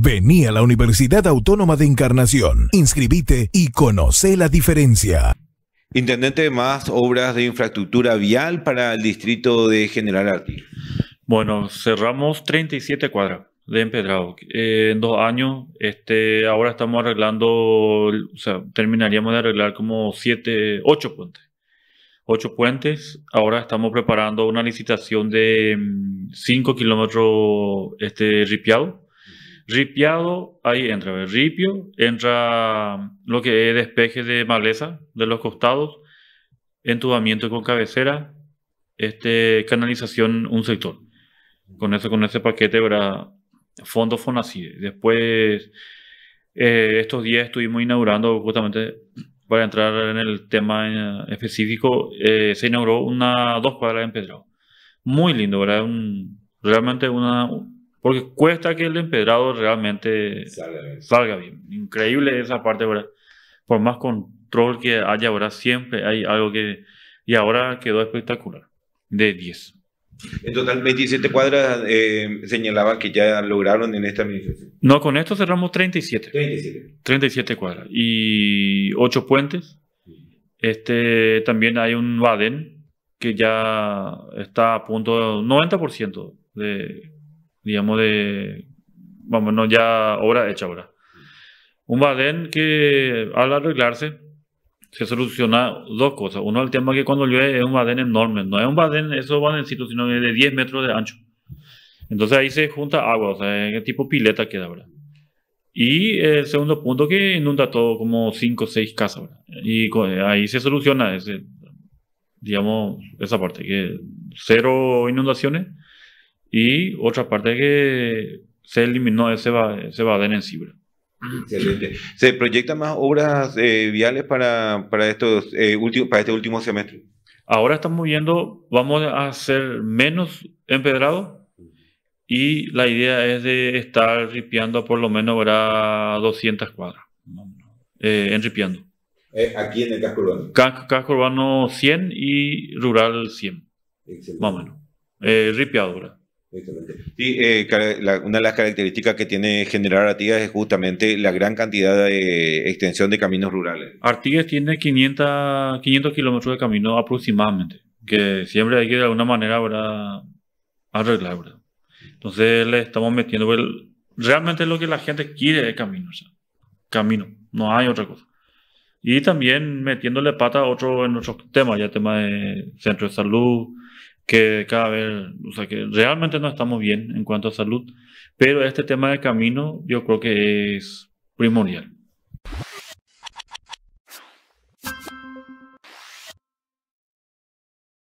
Vení a la Universidad Autónoma de Encarnación, inscribite y conoce la diferencia. Intendente, más obras de infraestructura vial para el distrito de General Artigas. Bueno, cerramos 37 cuadras de empedrado. Eh, en dos años, este, ahora estamos arreglando, o sea, terminaríamos de arreglar como siete, ocho puentes. Ocho puentes. Ahora estamos preparando una licitación de 5 mm, kilómetros este, ripiado Ripiado, ahí entra ripio, entra mm, lo que es despeje de maleza de los costados, entubamiento con cabecera, este, canalización un sector. Con eso, con ese paquete, ¿verdad? fondo Fonacide. Después, eh, estos días estuvimos inaugurando justamente para entrar en el tema eh, específico, eh, se inauguró una dos cuadras de empedrado. Muy lindo, ¿verdad? Un, realmente una, porque cuesta que el empedrado realmente salga bien. Increíble esa parte, ¿verdad? Por más control que haya, ahora siempre hay algo que... Y ahora quedó espectacular, de 10. En total, 27 cuadras eh, señalaban que ya lograron en esta administración. No, con esto cerramos 37. 37. 37 cuadras. Y 8 puentes. Este, también hay un Baden que ya está a punto, 90% de digamos, de, vamos, no ya obra hecha ahora. Un Badén que al arreglarse se soluciona dos cosas. Uno, el tema que cuando llueve es un Badén enorme, no es un Badén, eso badencitos sino de 10 metros de ancho. Entonces ahí se junta agua, o sea, es tipo pileta queda, ahora Y el segundo punto que inunda todo como 5 o 6 casas, Y ahí se soluciona ese, digamos, esa parte, que cero inundaciones y otra parte que se eliminó ese, ese Baden en Cibra. Excelente. ¿Se proyectan más obras eh, viales para, para, estos, eh, para este último semestre? Ahora estamos viendo, vamos a hacer menos empedrado y la idea es de estar ripiando por lo menos ¿verdad? 200 cuadras, eh, ripiando. Eh, aquí en el casco urbano. casco urbano 100 y rural 100. Excelente. Más o menos. ripiado, Sí, eh, una de las características que tiene generar Artigas es justamente la gran cantidad de extensión de caminos rurales. Artigas tiene 500, 500 kilómetros de camino aproximadamente, que siempre hay que de alguna manera ¿verdad? arreglar. Entonces le estamos metiendo, el, pues, realmente lo que la gente quiere es camino, camino, no hay otra cosa. Y también metiéndole pata a otro, en otros temas, ya tema de centro de salud, que cada vez, o sea, que realmente no estamos bien en cuanto a salud, pero este tema de camino yo creo que es primordial.